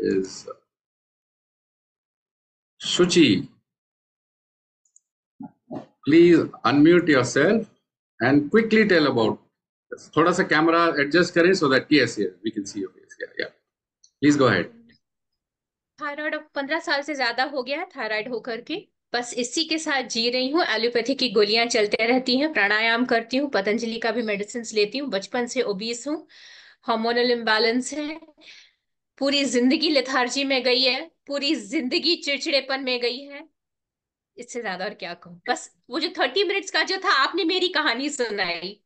is Suchi. Please unmute yourself and quickly tell about. थोड़ा सा camera adjust करें so that yes yes we can see your face या please go ahead thyroid अब 15 साल से ज्यादा हो गया है थायराइड होकर के बस इसी के साथ जी रही हूँ एलोपैथी की गोलियां चलते रहती हैं प्राणायाम करती हूँ पतंजलि का भी मेडिसिन लेती हूँ बचपन से ओबीस हूँ हार्मोनल इम्बैलेंस है पूरी जिंदगी लिथार्जी में गई है पूरी जिंदगी चिड़चिड़ेपन में गई है इससे ज्यादा और क्या कहूँ बस वो जो थर्टी मिनट्स का जो था आपने मेरी कहानी सुनाई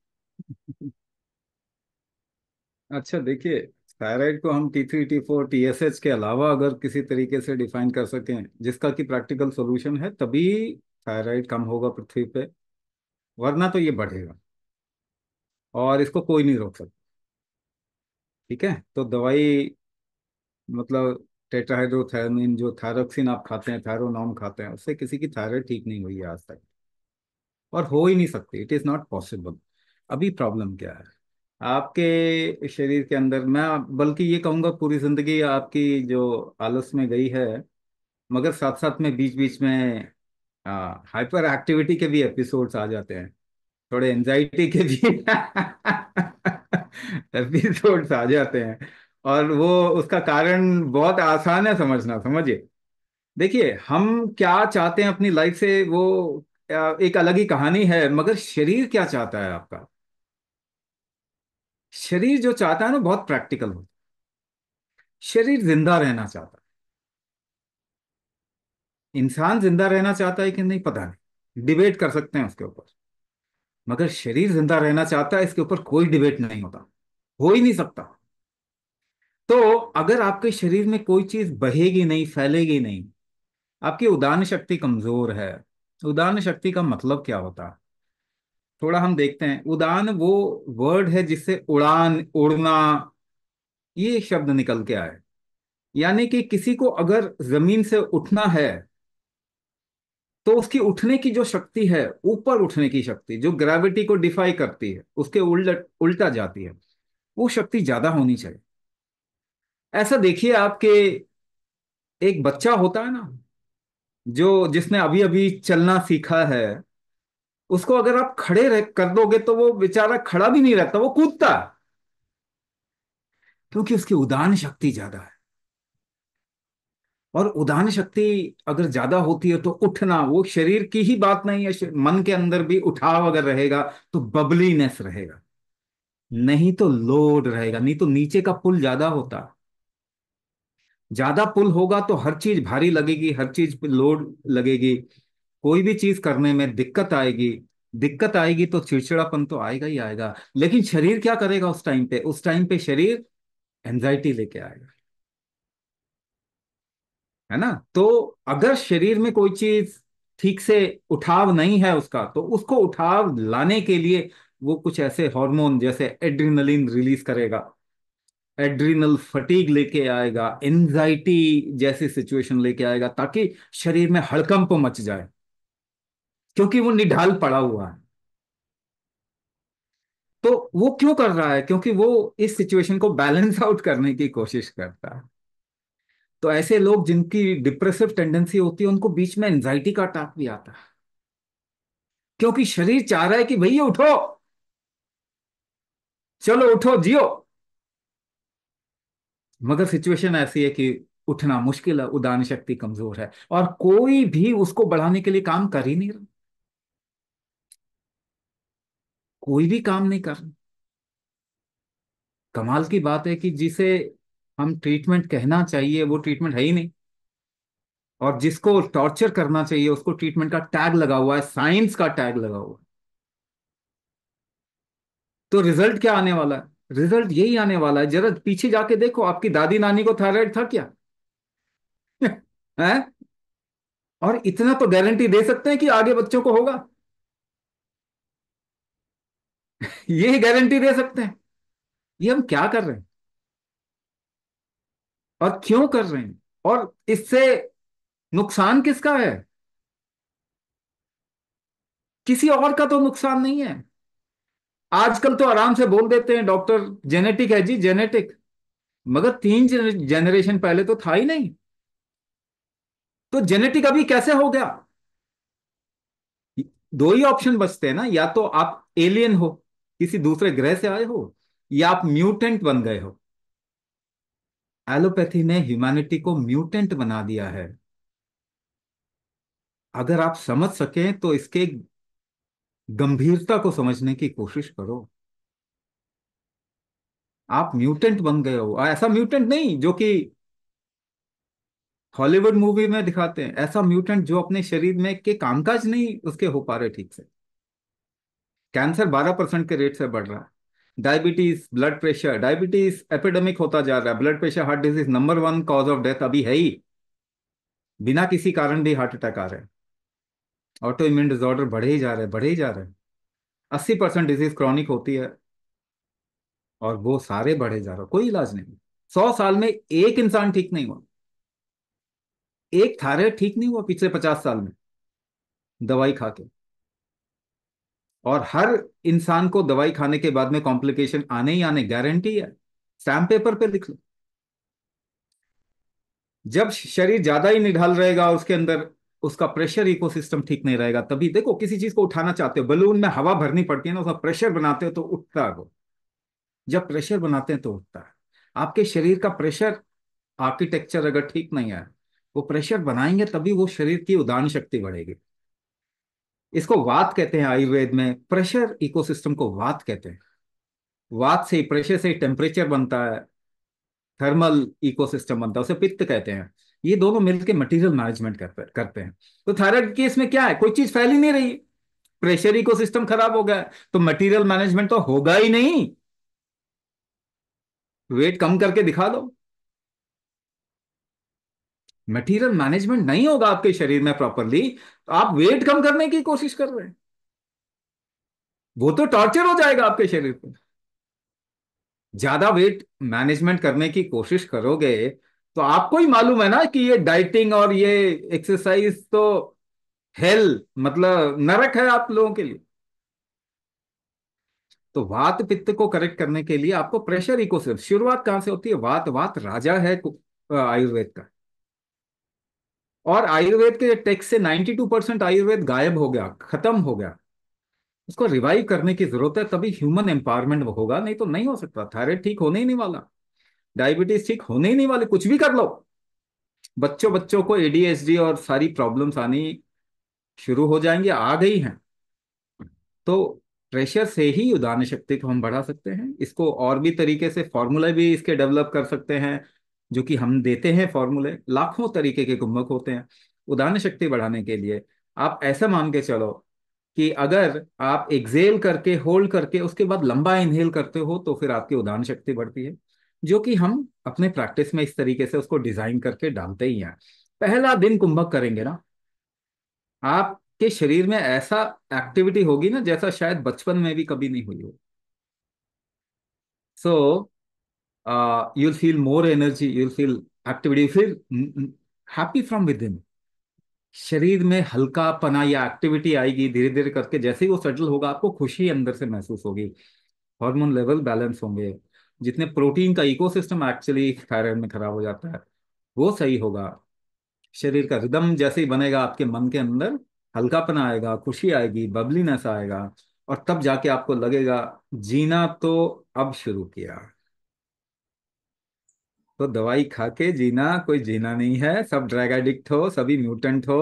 अच्छा देखिए थायराइड को हम T three T four T S H के अलावा अगर किसी तरीके से डिफाइन कर सकें जिसका कि प्रैक्टिकल सॉल्यूशन है तभी थायराइड कम होगा पृथ्वी पे वरना तो ये बढ़ेगा और इसको कोई नहीं रोक सकता ठीक है तो दवाई मतलब टेट्राहाइड्रोथायमीन जो थायरोक्सिन आप खाते हैं थायरोनॉम खाते हैं उससे किसी की थायराइड ठीक नहीं हुई है आज तक और हो ही नहीं सकती इट इज़ नॉट पॉसिबल अभी प्रॉब्लम क्या है आपके शरीर के अंदर मैं बल्कि ये कहूँगा पूरी ज़िंदगी आपकी जो आलस में गई है मगर साथ साथ में बीच बीच में हाइपर एक्टिविटी के भी एपिसोड्स आ जाते हैं थोड़े एनजाइटी के भी एपिसोड्स आ जाते हैं और वो उसका कारण बहुत आसान है समझना समझिए देखिए हम क्या चाहते हैं अपनी लाइफ से वो एक अलग ही कहानी है मगर शरीर क्या चाहता है आपका शरीर जो चाहता है ना बहुत प्रैक्टिकल होता है शरीर जिंदा रहना चाहता है इंसान जिंदा रहना चाहता है कि नहीं पता नहीं डिबेट कर सकते हैं उसके ऊपर मगर शरीर जिंदा रहना चाहता है इसके ऊपर कोई डिबेट नहीं होता हो ही नहीं सकता तो अगर आपके शरीर में कोई चीज बहेगी नहीं फैलेगी नहीं आपकी उदान शक्ति कमजोर है उदान शक्ति का मतलब क्या होता है थोड़ा हम देखते हैं उदान वो वर्ड है जिससे उड़ान उड़ना ये शब्द निकल के आए यानी कि किसी को अगर जमीन से उठना है तो उसकी उठने की जो शक्ति है ऊपर उठने की शक्ति जो ग्रेविटी को डिफाई करती है उसके उल्ट उल्टा जाती है वो शक्ति ज्यादा होनी चाहिए ऐसा देखिए आपके एक बच्चा होता है ना जो जिसने अभी अभी चलना सीखा है उसको अगर आप खड़े रह कर दोगे तो वो बेचारा खड़ा भी नहीं रहता वो कूदता क्योंकि उसकी उदान शक्ति ज्यादा है और उदान शक्ति अगर ज्यादा होती है तो उठना वो शरीर की ही बात नहीं है मन के अंदर भी उठाव अगर रहेगा तो बबलीनेस रहेगा नहीं तो लोड रहेगा नहीं तो नीचे का पुल ज्यादा होता ज्यादा पुल होगा तो हर चीज भारी लगेगी हर चीज लोड लगेगी कोई भी चीज करने में दिक्कत आएगी दिक्कत आएगी तो चिड़चिड़ापन तो आएगा ही आएगा लेकिन शरीर क्या करेगा उस टाइम पे उस टाइम पे शरीर एंजाइटी लेके आएगा है ना तो अगर शरीर में कोई चीज ठीक से उठाव नहीं है उसका तो उसको उठाव लाने के लिए वो कुछ ऐसे हार्मोन जैसे एड्रिनलिन रिलीज करेगा एड्रिनल फटीग लेके आएगा एनजाइटी जैसी सिचुएशन लेके आएगा ताकि शरीर में हड़कंप मच जाए क्योंकि वो निढाल पड़ा हुआ है तो वो क्यों कर रहा है क्योंकि वो इस सिचुएशन को बैलेंस आउट करने की कोशिश करता है तो ऐसे लोग जिनकी डिप्रेसिव टेंडेंसी होती है उनको बीच में एंजाइटी का अटैक भी आता है क्योंकि शरीर चाह रहा है कि भैया उठो चलो उठो जियो मगर सिचुएशन ऐसी है कि उठना मुश्किल है उदान शक्ति कमजोर है और कोई भी उसको बढ़ाने के लिए काम कर ही नहीं रहा कोई भी काम नहीं कर रहा कमाल की बात है कि जिसे हम ट्रीटमेंट कहना चाहिए वो ट्रीटमेंट है ही नहीं और जिसको टॉर्चर करना चाहिए उसको ट्रीटमेंट का टैग लगा हुआ है साइंस का टैग लगा हुआ है तो रिजल्ट क्या आने वाला है रिजल्ट यही आने वाला है जरा पीछे जाके देखो आपकी दादी नानी को थायराइड था क्या है और इतना तो गारंटी दे सकते हैं कि आगे बच्चों को होगा ये गारंटी दे सकते हैं ये हम क्या कर रहे हैं और क्यों कर रहे हैं और इससे नुकसान किसका है किसी और का तो नुकसान नहीं है आजकल तो आराम से बोल देते हैं डॉक्टर जेनेटिक है जी जेनेटिक मगर तीन जेनरेशन पहले तो था ही नहीं तो जेनेटिक अभी कैसे हो गया दो ही ऑप्शन बचते हैं ना या तो आप एलियन हो किसी दूसरे ग्रह से आए हो या आप म्यूटेंट बन गए हो एलोपैथी ने ह्यूमैनिटी को म्यूटेंट बना दिया है अगर आप समझ सकें तो इसके गंभीरता को समझने की कोशिश करो आप म्यूटेंट बन गए हो ऐसा म्यूटेंट नहीं जो कि हॉलीवुड मूवी में दिखाते हैं ऐसा म्यूटेंट जो अपने शरीर में के कामकाज नहीं उसके हो पा रहे ठीक से कैंसर 12 परसेंट के रेट से बढ़ रहा है diabetes blood pressure diabetes epidemic होता जा रहा है blood pressure heart disease number one cause of death अभी है ही बिना किसी कारण भी हार्ट अटैक आ रहे हैं ऑटो इम्यून डिजॉर्डर बढ़े ही जा रहे हैं बढ़े ही जा रहे हैं अस्सी परसेंट डिजीज क्रॉनिक होती है और वो सारे बढ़े जा रहे कोई इलाज नहीं सौ साल में एक इंसान ठीक नहीं हुआ एक थारे ठीक नहीं हुआ पिछले पचास साल में दवाई खा के और हर इंसान को दवाई खाने के बाद में कॉम्प्लिकेशन आने ही आने गारंटी है स्टैम्प पेपर पे लिख लो जब शरीर ज्यादा ही निढाल रहेगा उसके अंदर उसका प्रेशर इकोसिस्टम ठीक नहीं रहेगा तभी देखो किसी चीज को उठाना चाहते हो बलून में हवा भरनी पड़ती है ना उसका प्रेशर बनाते हो तो उठता है वो जब प्रेशर बनाते हैं तो उठता है आपके शरीर का प्रेशर आर्किटेक्चर अगर ठीक नहीं है वो प्रेशर बनाएंगे तभी वो शरीर की उदाहरण शक्ति बढ़ेगी इसको वात कहते हैं आयुर्वेद में प्रेशर इकोसिस्टम को वात कहते हैं वात से प्रेशर से टेम्परेचर बनता है थर्मल इकोसिस्टम बनता है उसे पित्त कहते हैं ये दोनों मिलकर मटेरियल मैनेजमेंट करते हैं तो थायराइड केस में क्या है कोई चीज फैल ही नहीं रही प्रेशर सिस्टम खराब हो गया तो मटेरियल मैनेजमेंट तो होगा ही नहीं वेट कम करके दिखा दो मटेरियल मैनेजमेंट नहीं होगा आपके शरीर में प्रॉपरली तो आप वेट कम करने की कोशिश कर रहे हैं वो तो टॉर्चर हो जाएगा आपके शरीर पर ज्यादा वेट मैनेजमेंट करने की कोशिश करोगे तो आपको ही मालूम है ना कि ये डाइटिंग और ये एक्सरसाइज तो हेल मतलब नरक है आप लोगों के लिए तो वात पित्त को करेक्ट करने के लिए आपको प्रेशर से शुरुआत कहां से होती है वात वात राजा है आयुर्वेद का और आयुर्वेद के टेक्स से 92 परसेंट आयुर्वेद गायब हो गया खत्म हो गया उसको रिवाइव करने की जरूरत है तभी ह्यूमन एम्पावरमेंट होगा नहीं तो नहीं हो सकता थायरॉयड ठीक होने ही नहीं वाला डायबिटीज ठीक होने ही नहीं वाले कुछ भी कर लो बच्चों बच्चों को एडीएसडी और सारी प्रॉब्लम्स आनी शुरू हो जाएंगे आ गई हैं तो प्रेशर से ही उदाहरण शक्ति को हम बढ़ा सकते हैं इसको और भी तरीके से फॉर्मूले भी इसके डेवलप कर सकते हैं जो कि हम देते हैं फॉर्मूले लाखों तरीके के गुम्बक होते हैं उदाहरण शक्ति बढ़ाने के लिए आप ऐसा मान के चलो कि अगर आप एक्जेल करके होल्ड करके उसके बाद लंबा इनहेल करते हो तो फिर आपकी उदाहरण शक्ति बढ़ती है जो कि हम अपने प्रैक्टिस में इस तरीके से उसको डिजाइन करके डालते ही हैं पहला दिन कुंभक करेंगे ना आपके शरीर में ऐसा एक्टिविटी होगी ना जैसा शायद बचपन में भी कभी नहीं हुई हो so you'll feel more energy you'll feel activity feel happy from within शरीर में हल्का पना या एक्टिविटी आएगी धीरे धीरे करके जैसे ही वो सेटल होगा आपको खुशी अंदर से महसूस होगी हार्मोन लेवल बैलेंस होंगे जितने प्रोटीन का इकोसिस्टम एक्चुअली थायराइड में खराब हो जाता है वो सही होगा शरीर का रिदम जैसे ही बनेगा आपके मन के अंदर हल्कापन आएगा खुशी आएगी बबलीनेस आएगा और तब जाके आपको लगेगा जीना तो अब शुरू किया तो दवाई खा के जीना कोई जीना नहीं है सब ड्रैग एडिक्ट हो सभी म्यूटेंट हो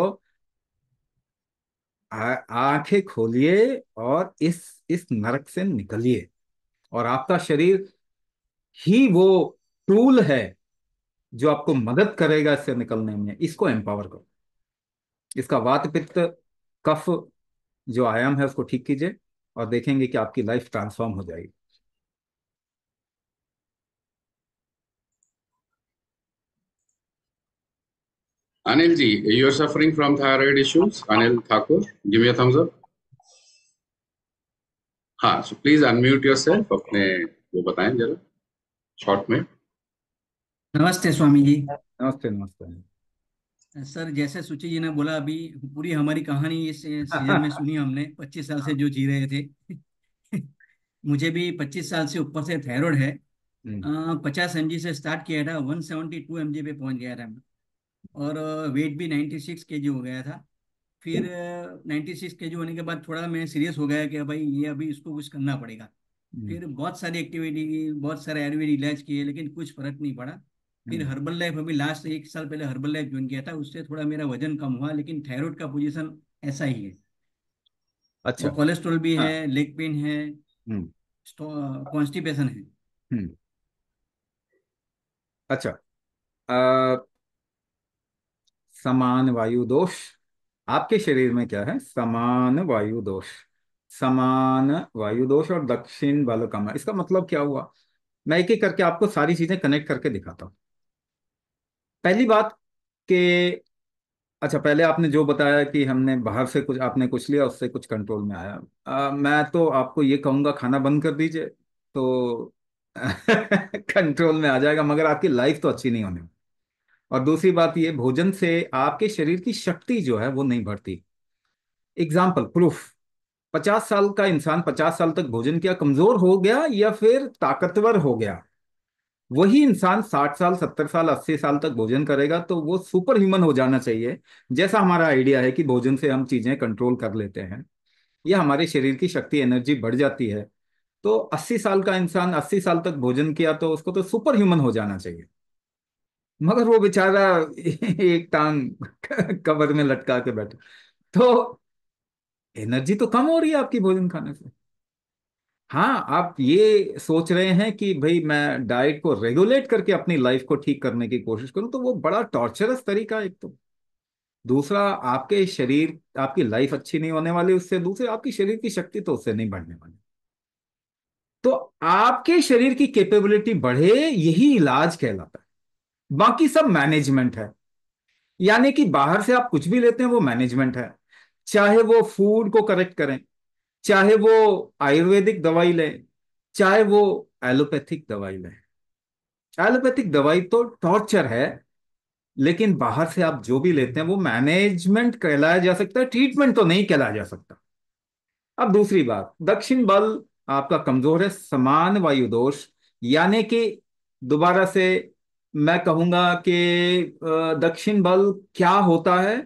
आंखें खोलिए और इस इस नरक से निकलिए और आपका शरीर ही वो टूल है जो आपको मदद करेगा इससे निकलने में इसको एम्पावर करो इसका वात पित्त कफ जो आयाम है उसको ठीक कीजिए और देखेंगे कि आपकी लाइफ ट्रांसफॉर्म हो जाएगी Anil ji you are suffering from thyroid issues Anil Thakur give me a thumbs हाँ, प्लीज please unmute yourself. अपने वो बताएं जरा. शॉर्ट में नमस्ते स्वामी जी नमस्ते नमस्ते सर जैसे सुचि जी ने बोला अभी पूरी हमारी कहानी इस सीजन में सुनी हमने 25 साल से जो जी रहे थे मुझे भी 25 साल से ऊपर से थायराइड है हम्म। पचास एम से स्टार्ट किया था वन सेवेंटी टू एम पे पहुंच गया था और वेट भी नाइन्टी सिक्स के जी हो गया था फिर नाइन्टी सिक्स के जी होने के बाद थोड़ा मैं सीरियस हो गया कि भाई ये अभी इसको कुछ करना पड़ेगा हम्म। फिर बहुत सारी एक्टिविटी की बहुत सारे आयुर्वेद इलाज किए लेकिन कुछ फर्क नहीं पड़ा फिर हर्बल हम्म। लाइफ अभी लास्ट एक साल पहले हर्बल लाइफ ज्वाइन किया था उससे थोड़ा मेरा वजन कम हुआ लेकिन थायराइड का पोजीशन ऐसा ही है अच्छा कोलेस्ट्रॉल भी हाँ। है लेग पेन है कॉन्स्टिपेशन हम्म। है अच्छा आ, समान वायु दोष आपके शरीर में क्या है समान वायु दोष समान वायु दोष और दक्षिण बल है इसका मतलब क्या हुआ मैं एक एक करके आपको सारी चीजें कनेक्ट करके दिखाता हूँ पहली बात के अच्छा पहले आपने जो बताया कि हमने बाहर से कुछ आपने कुछ लिया उससे कुछ कंट्रोल में आया आ, मैं तो आपको ये कहूँगा खाना बंद कर दीजिए तो कंट्रोल में आ जाएगा मगर आपकी लाइफ तो अच्छी नहीं होने और दूसरी बात ये भोजन से आपके शरीर की शक्ति जो है वो नहीं बढ़ती एग्जाम्पल प्रूफ पचास साल का इंसान पचास साल तक भोजन किया कमजोर हो गया या फिर ताकतवर हो गया वही इंसान साठ साल सत्तर साल अस्सी साल तक भोजन करेगा तो वो सुपर ह्यूमन हो जाना चाहिए जैसा हमारा आइडिया है कि भोजन से हम चीजें कंट्रोल कर लेते हैं यह हमारे शरीर की शक्ति एनर्जी बढ़ जाती है तो अस्सी साल का इंसान अस्सी साल तक भोजन किया तो उसको तो सुपर ह्यूमन हो जाना चाहिए मगर वो बेचारा एक टांग कवर में लटका के बैठा तो एनर्जी तो कम हो रही है आपकी भोजन खाने से हाँ आप ये सोच रहे हैं कि भाई मैं डाइट को रेगुलेट करके अपनी लाइफ को ठीक करने की कोशिश करूं तो वो बड़ा टॉर्चरस तरीका एक तो दूसरा आपके शरीर आपकी लाइफ अच्छी नहीं होने वाली उससे दूसरे आपकी शरीर की शक्ति तो उससे नहीं बढ़ने वाली तो आपके शरीर की कैपेबिलिटी बढ़े यही इलाज कहलाता है बाकी सब मैनेजमेंट है यानी कि बाहर से आप कुछ भी लेते हैं वो मैनेजमेंट है चाहे वो फूड को करेक्ट करें चाहे वो आयुर्वेदिक दवाई लें चाहे वो एलोपैथिक दवाई लें एलोपैथिक दवाई तो टॉर्चर है लेकिन बाहर से आप जो भी लेते हैं वो मैनेजमेंट कहलाया जा सकता है ट्रीटमेंट तो नहीं कहलाया जा सकता अब दूसरी बात दक्षिण बल आपका कमजोर है समान वायु दोष यानी कि दोबारा से मैं कहूंगा कि दक्षिण बल क्या होता है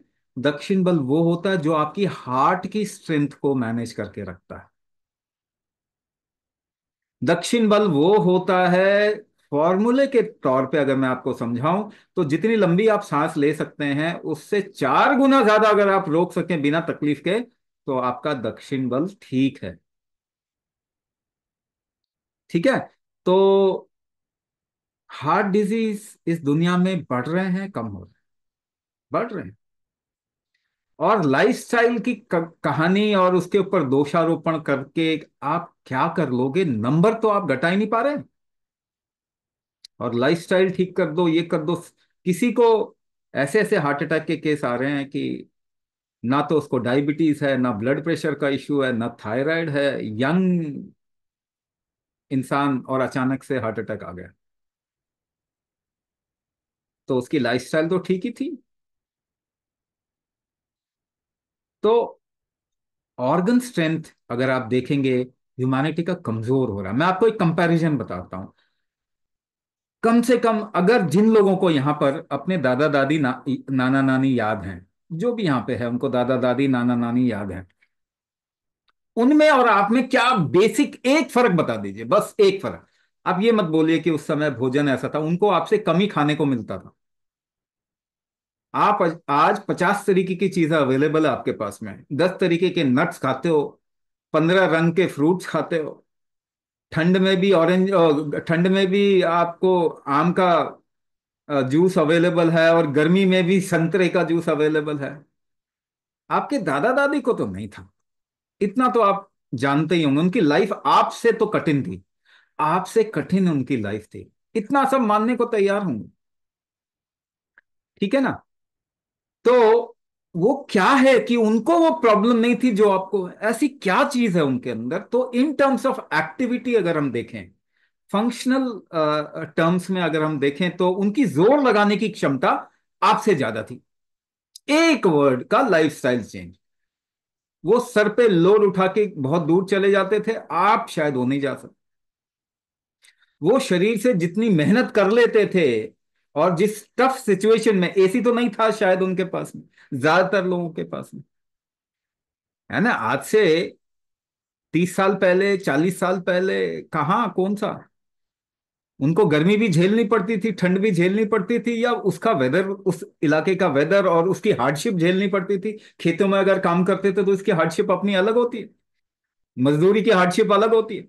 दक्षिण बल वो होता है जो आपकी हार्ट की स्ट्रेंथ को मैनेज करके रखता है दक्षिण बल वो होता है फॉर्मूले के तौर पे अगर मैं आपको समझाऊं तो जितनी लंबी आप सांस ले सकते हैं उससे चार गुना ज्यादा अगर आप रोक सकें बिना तकलीफ के तो आपका दक्षिण बल ठीक है ठीक है तो हार्ट डिजीज इस दुनिया में बढ़ रहे हैं कम हो रहे हैं बढ़ रहे हैं और लाइफस्टाइल की कहानी और उसके ऊपर दोषारोपण करके आप क्या कर लोगे नंबर तो आप घटा ही नहीं पा रहे और लाइफस्टाइल ठीक कर दो ये कर दो किसी को ऐसे ऐसे हार्ट अटैक के केस आ रहे हैं कि ना तो उसको डायबिटीज है ना ब्लड प्रेशर का इश्यू है ना थायराइड है यंग इंसान और अचानक से हार्ट अटैक आ गया तो उसकी लाइफस्टाइल तो ठीक ही थी तो ऑर्गन स्ट्रेंथ अगर आप देखेंगे ह्यूमैनिटी का कमजोर हो रहा है मैं आपको एक कंपैरिजन बताता हूं कम से कम अगर जिन लोगों को यहां पर अपने दादा दादी ना, नाना नानी याद हैं जो भी यहां पे है उनको दादा दादी नाना नानी याद है उनमें और आप में क्या बेसिक एक फर्क बता दीजिए बस एक फर्क आप ये मत बोलिए कि उस समय भोजन ऐसा था उनको आपसे कमी खाने को मिलता था आप आज पचास तरीके की चीजें अवेलेबल है आपके पास में दस तरीके के नट्स खाते हो पंद्रह रंग के फ्रूट्स खाते हो ठंड में भी ऑरेंज ठंड में भी आपको आम का जूस अवेलेबल है और गर्मी में भी संतरे का जूस अवेलेबल है आपके दादा दादी को तो नहीं था इतना तो आप जानते ही होंगे उनकी लाइफ आपसे तो कठिन थी आपसे कठिन उनकी लाइफ थी इतना सब मानने को तैयार होंगे ठीक है ना तो वो क्या है कि उनको वो प्रॉब्लम नहीं थी जो आपको ऐसी क्या चीज है उनके अंदर तो इन टर्म्स ऑफ एक्टिविटी अगर हम देखें फंक्शनल टर्म्स में अगर हम देखें तो उनकी जोर लगाने की क्षमता आपसे ज्यादा थी एक वर्ड का लाइफस्टाइल चेंज वो सर पे लोड उठा के बहुत दूर चले जाते थे आप शायद हो नहीं जा सकते वो शरीर से जितनी मेहनत कर लेते थे और जिस टफ सिचुएशन में एसी तो नहीं था शायद उनके पास में ज्यादातर लोगों के पास में है ना आज से तीस साल पहले चालीस साल पहले कहा कौन सा उनको गर्मी भी झेलनी पड़ती थी ठंड भी झेलनी पड़ती थी या उसका वेदर उस इलाके का वेदर और उसकी हार्डशिप झेलनी पड़ती थी खेतों में अगर काम करते थे तो उसकी हार्डशिप अपनी अलग होती है मजदूरी की हार्डशिप अलग होती है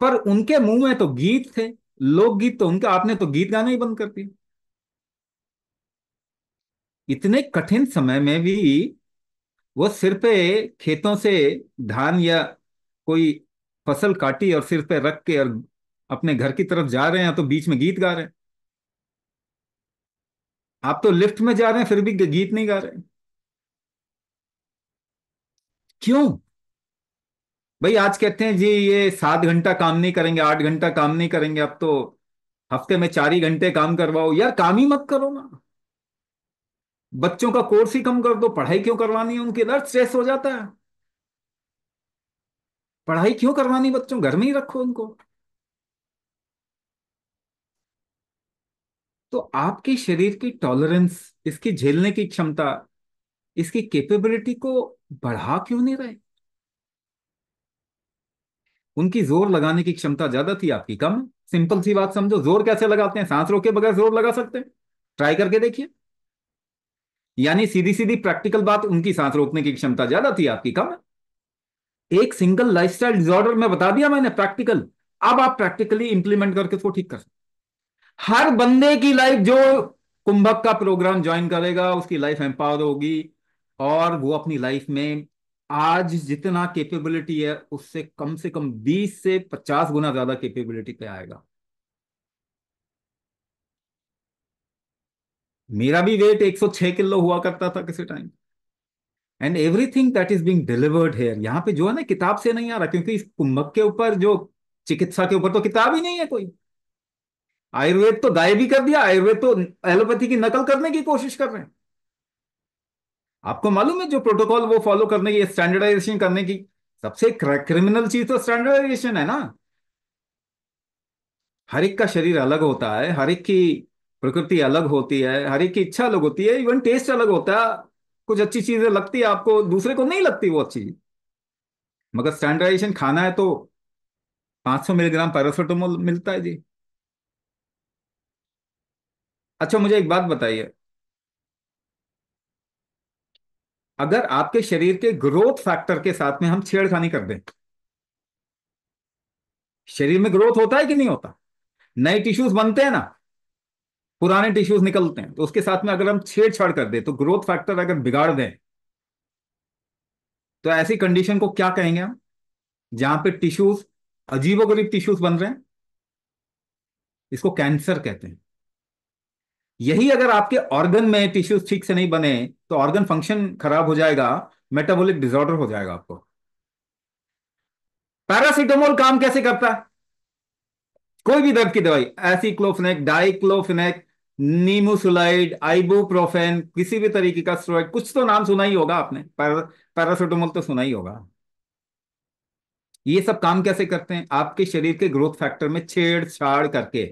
पर उनके मुंह में तो गीत थे लोकगीत तो उनका आपने तो गीत गाना ही बंद कर दिया इतने कठिन समय में भी वो सिर पे खेतों से धान या कोई फसल काटी और सिर पे रख के और अपने घर की तरफ जा रहे हैं तो बीच में गीत गा रहे हैं आप तो लिफ्ट में जा रहे हैं फिर भी गीत नहीं गा रहे क्यों भाई आज कहते हैं जी ये सात घंटा काम नहीं करेंगे आठ घंटा काम नहीं करेंगे अब तो हफ्ते में चार ही घंटे काम करवाओ यार काम ही मत करो ना बच्चों का कोर्स ही कम कर दो पढ़ाई क्यों करवानी है उनके अंदर स्ट्रेस हो जाता है पढ़ाई क्यों करवानी बच्चों घर में ही रखो उनको तो आपके शरीर की टॉलरेंस इसकी झेलने की क्षमता इसकी कैपेबिलिटी को बढ़ा क्यों नहीं रहे उनकी जोर लगाने की क्षमता ज्यादा थी आपकी कम सिंपल सी बात समझो जोर कैसे लगाते हैं सांस रोके बगैर जोर लगा सकते हैं ट्राई करके देखिए यानी सीधी सीधी प्रैक्टिकल बात उनकी सांस रोकने की क्षमता ज्यादा थी आपकी कम एक सिंगल लाइफस्टाइल डिसऑर्डर में बता दिया मैंने प्रैक्टिकल अब आप प्रैक्टिकली इंप्लीमेंट करके उसको ठीक कर सकते हर बंदे की लाइफ जो कुंभक का प्रोग्राम ज्वाइन करेगा उसकी लाइफ एम्पावर होगी और वो अपनी लाइफ में आज जितना कैपेबिलिटी है उससे कम से कम 20 से 50 गुना ज्यादा कैपेबिलिटी पे आएगा मेरा भी वेट 106 किलो हुआ करता था किसी time and everything that is being delivered here यहां पे जो है ना किताब से नहीं आ रहा क्योंकि इस कुंभक के ऊपर जो चिकित्सा के ऊपर तो किताब ही नहीं है कोई आयुर्वेद तो गायब ही कर दिया आयुर्वेद तो एलोपैथी की नकल करने की कोशिश कर रहे हैं आपको मालूम है जो प्रोटोकॉल वो फॉलो करने की स्टैंडर्डाइजेशन करने की सबसे क्रिमिनल चीज तो स्टैंडर्डाइजेशन है ना हर एक का शरीर अलग होता है हर एक की प्रकृति अलग होती है हर एक की इच्छा अलग होती है इवन टेस्ट अलग होता है कुछ अच्छी चीजें लगती है आपको दूसरे को नहीं लगती वो अच्छी मगर स्टैंडर्डाइजेशन खाना है तो 500 मिलीग्राम पैरासिटामोल मिलता है जी अच्छा मुझे एक बात बताइए अगर आपके शरीर के ग्रोथ फैक्टर के साथ में हम छेड़खानी कर दें शरीर में ग्रोथ होता है कि नहीं होता नए टिश्यूज बनते हैं ना पुराने टिश्यूज निकलते हैं तो उसके साथ में अगर हम छेड़छाड़ कर दें तो ग्रोथ फैक्टर अगर बिगाड़ दें तो ऐसी कंडीशन को क्या कहेंगे हम जहां पे टिश्यूज अजीबोगरीब टिश्यूज बन रहे हैं इसको कैंसर कहते हैं यही अगर आपके ऑर्गन में टिश्यूज ठीक से नहीं बने तो ऑर्गन फंक्शन खराब हो जाएगा मेटाबॉलिक डिसऑर्डर हो जाएगा आपको पैरासिटामोल काम कैसे करता है कोई भी दर्द की दवाई एसिक्लोफिनेक डाइक्लोफिनेक नीमोसुलाइड आइबोप्रोफेन किसी भी तरीके का स्ट्रोइड कुछ तो नाम सुना ही होगा आपने पैरासिटामोल तो सुना ही होगा ये सब काम कैसे करते हैं आपके शरीर के ग्रोथ फैक्टर में छेड़छाड़ करके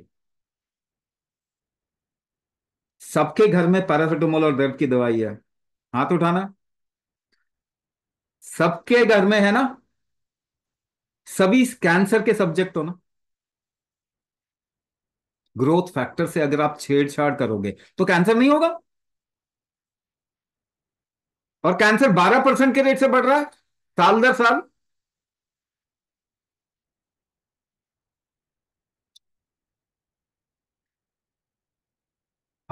सबके घर में पैरासिटामोल और दर्द की दवाई है हाथ उठाना सबके घर में है ना सभी कैंसर के सब्जेक्ट हो ना ग्रोथ फैक्टर से अगर आप छेड़छाड़ करोगे तो कैंसर नहीं होगा और कैंसर 12 परसेंट के रेट से बढ़ रहा है साल दर साल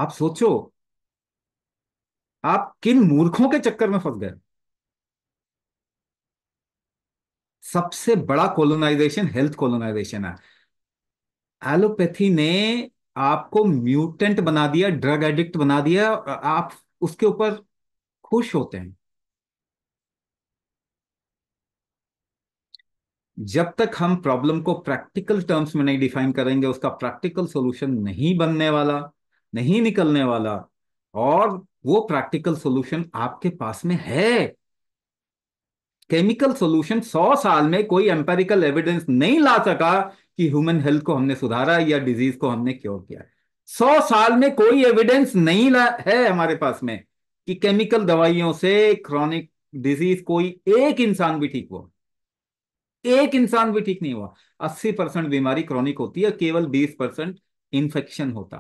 आप सोचो आप किन मूर्खों के चक्कर में फंस गए सबसे बड़ा कॉलोनाइजेशन हेल्थ कोलोनाइजेशन है एलोपैथी ने आपको म्यूटेंट बना दिया ड्रग एडिक्ट बना दिया आप उसके ऊपर खुश होते हैं जब तक हम प्रॉब्लम को प्रैक्टिकल टर्म्स में नहीं डिफाइन करेंगे उसका प्रैक्टिकल सॉल्यूशन नहीं बनने वाला नहीं निकलने वाला और वो प्रैक्टिकल सॉल्यूशन आपके पास में है केमिकल सॉल्यूशन सौ साल में कोई एम्पेरिकल एविडेंस नहीं ला सका कि ह्यूमन हेल्थ को हमने सुधारा या डिजीज को हमने क्योर किया सौ साल में कोई एविडेंस नहीं ला है हमारे पास में कि केमिकल दवाइयों से क्रॉनिक डिजीज कोई एक इंसान भी ठीक हुआ एक इंसान भी ठीक नहीं हुआ अस्सी परसेंट बीमारी क्रॉनिक होती है केवल बीस परसेंट इंफेक्शन होता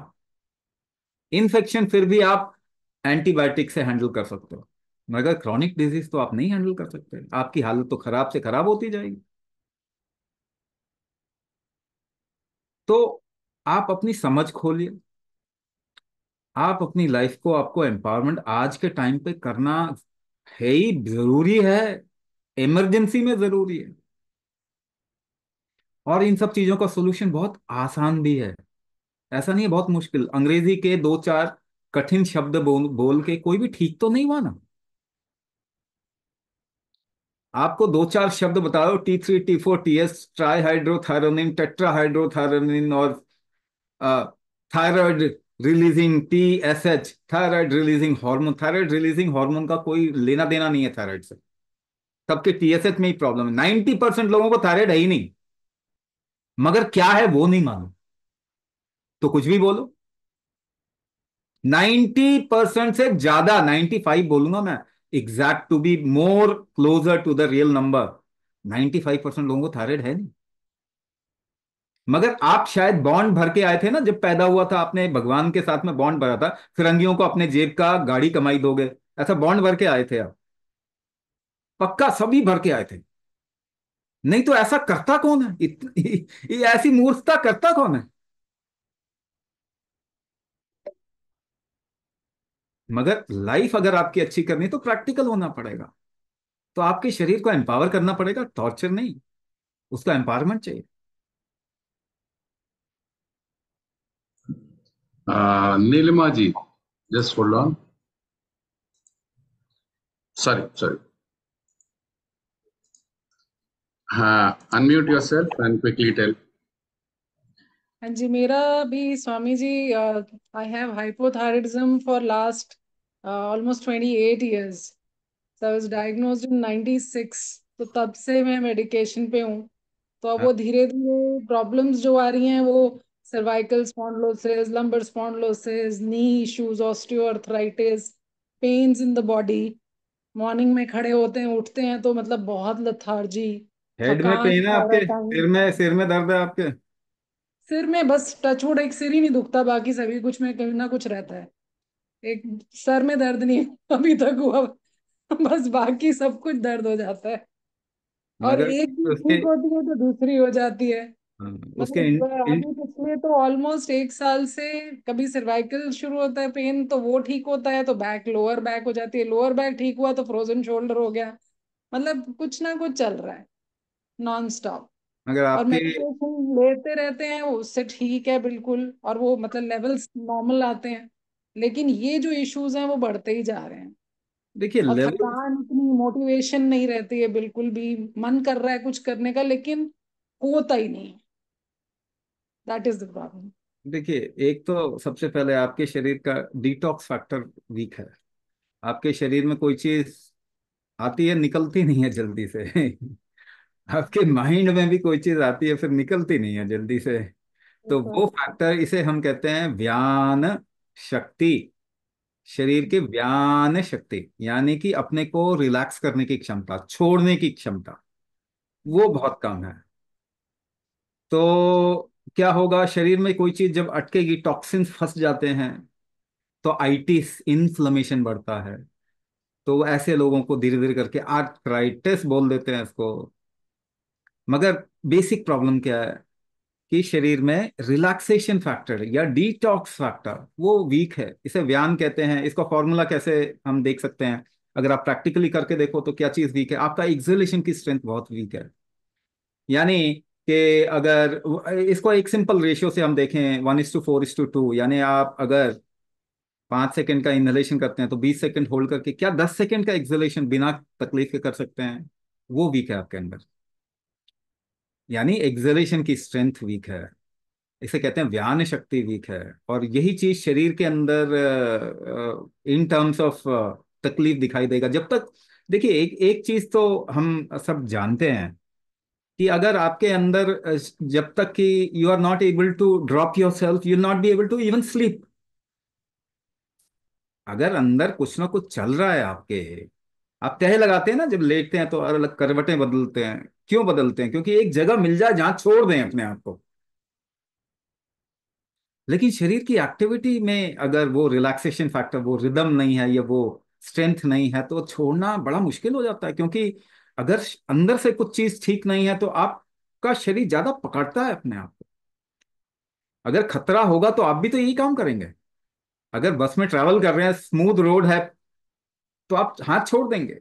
इन्फेक्शन फिर भी आप एंटीबायोटिक से हैंडल कर सकते हो मगर क्रॉनिक डिजीज तो आप नहीं हैंडल कर सकते आपकी हालत तो खराब से खराब होती जाएगी तो आप अपनी समझ खोलिए आप अपनी लाइफ को आपको एम्पावरमेंट आज के टाइम पे करना है ही जरूरी है इमरजेंसी में जरूरी है और इन सब चीजों का सोल्यूशन बहुत आसान भी है ऐसा नहीं है बहुत मुश्किल अंग्रेजी के दो चार कठिन शब्द बोल बोल के कोई भी ठीक तो नहीं हुआ ना आपको दो चार शब्द बता दो T three T four T S triiodothyronine tetraiodothyronine और thyroid releasing T S H thyroid releasing hormone thyroid releasing hormone का कोई लेना देना नहीं है थायराइड से सबके टीएसएच तो में ही प्रॉब्लम है नाइन्टी परसेंट लोगों को थायराइड है ही नहीं मगर क्या है वो नहीं मालूम तो कुछ भी बोलो 90 परसेंट से ज्यादा 95 बोलूंगा मैं exact to be more closer to the real number 95 percent लोगों को थायराइड है नहीं मगर आप शायद बॉन्ड भर के आए थे ना जब पैदा हुआ था आपने भगवान के साथ में बॉन्ड भरा था फिरंगियों को अपने जेब का गाड़ी कमाई दोगे ऐसा बॉन्ड भर के आए थे आप पक्का सभी भर के आए थे नहीं तो ऐसा करता कौन है ऐसी मूर्खता करता कौन है मगर लाइफ अगर आपकी अच्छी करनी तो प्रैक्टिकल होना पड़ेगा तो आपके शरीर को एम्पावर करना पड़ेगा टॉर्चर नहीं उसका एम्पावरमेंट चाहिए Nilima ji just hold on sorry हाँ unmute yourself and quickly tell हाँ जी मेरा भी Swami ji I have hypothyroidism for last almost twenty eight years so I was diagnosed in six तो तब से मैं मेडिकेशन पे हूँ तो अब वो धीरे धीरे प्रॉब्लम्स जो आ रही हैं वो cervical spondylosis lumbar spondylosis knee issues osteoarthritis pains in the body morning में खड़े होते हैं उठते हैं तो मतलब बहुत लथार्जी हेड में पेन है आपके सिर में सिर में दर्द है आपके सिर में बस टचवुड एक सिर ही नहीं दुखता बाकी सभी कुछ में कहीं ना कुछ रहता है एक सर में दर्द नहीं अभी तक हुआ बस बाकी सब कुछ दर्द हो जाता है और एक ठीक होती है तो दूसरी हो जाती है हाँ, मतलब, उसके पिछले तो ऑलमोस्ट एक साल से कभी सर्वाइकल शुरू होता है पेन तो वो ठीक होता है तो बैक लोअर बैक हो जाती है लोअर बैक ठीक हुआ तो फ्रोजन शोल्डर हो गया मतलब कुछ ना कुछ चल रहा है नॉन स्टॉप और आपके लेते रहते हैं उससे ठीक है बिल्कुल और वो मतलब लेवल्स नॉर्मल आते हैं लेकिन ये जो इश्यूज हैं वो बढ़ते ही जा रहे हैं देखिए थकान इतनी मोटिवेशन नहीं रहती है बिल्कुल भी मन कर रहा है कुछ करने का लेकिन होता ही नहीं दैट इज द प्रॉब्लम देखिए एक तो सबसे पहले आपके शरीर का डिटॉक्स फैक्टर वीक है आपके शरीर में कोई चीज आती है निकलती नहीं है जल्दी से आपके माइंड में भी कोई चीज आती है फिर निकलती नहीं है जल्दी से तो वो फैक्टर इसे हम कहते हैं व्यान शक्ति शरीर की व्यान शक्ति यानी कि अपने को रिलैक्स करने की क्षमता छोड़ने की क्षमता वो बहुत कम है तो क्या होगा शरीर में कोई चीज जब अटकेगी टॉक्सिन फंस जाते हैं तो आईटिस इन्फ्लमेशन बढ़ता है तो ऐसे लोगों को धीरे धीरे करके आर्थराइटिस बोल देते हैं इसको मगर बेसिक प्रॉब्लम क्या है कि शरीर में रिलैक्सेशन फैक्टर या डिटॉक्स फैक्टर वो वीक है इसे व्यान कहते हैं इसका फॉर्मूला कैसे हम देख सकते हैं अगर आप प्रैक्टिकली करके देखो तो क्या चीज़ वीक है आपका एक्सलेशन की स्ट्रेंथ बहुत वीक है यानी कि अगर इसको एक सिंपल रेशियो से हम देखें one is to four is to two यानी आप अगर पांच सेकंड का इन्हलेशन करते हैं तो बीस सेकंड होल्ड करके क्या दस सेकंड का एक्सलेशन बिना तकलीफ के कर सकते हैं वो वीक है आपके अंदर यानी एक्जलेशन की स्ट्रेंथ वीक है इसे कहते हैं व्यान शक्ति वीक है और यही चीज शरीर के अंदर इन टर्म्स ऑफ तकलीफ दिखाई देगा जब तक देखिए एक एक चीज तो हम सब जानते हैं कि अगर आपके अंदर जब तक कि you are not able to drop yourself you not be able to even sleep अगर अंदर कुछ ना कुछ चल रहा है आपके आप तह लगाते हैं ना जब लेटते हैं तो अलग करवटें बदलते हैं क्यों बदलते हैं क्योंकि एक जगह मिल जाए जहां छोड़ दें अपने आप को लेकिन शरीर की एक्टिविटी में अगर वो रिलैक्सेशन फैक्टर वो रिदम नहीं है या वो स्ट्रेंथ नहीं है तो छोड़ना बड़ा मुश्किल हो जाता है क्योंकि अगर अंदर से कुछ चीज ठीक नहीं है तो आपका शरीर ज्यादा पकड़ता है अपने आप को अगर खतरा होगा तो आप भी तो यही काम करेंगे अगर बस में ट्रैवल कर रहे हैं स्मूथ रोड है तो आप हाथ छोड़ देंगे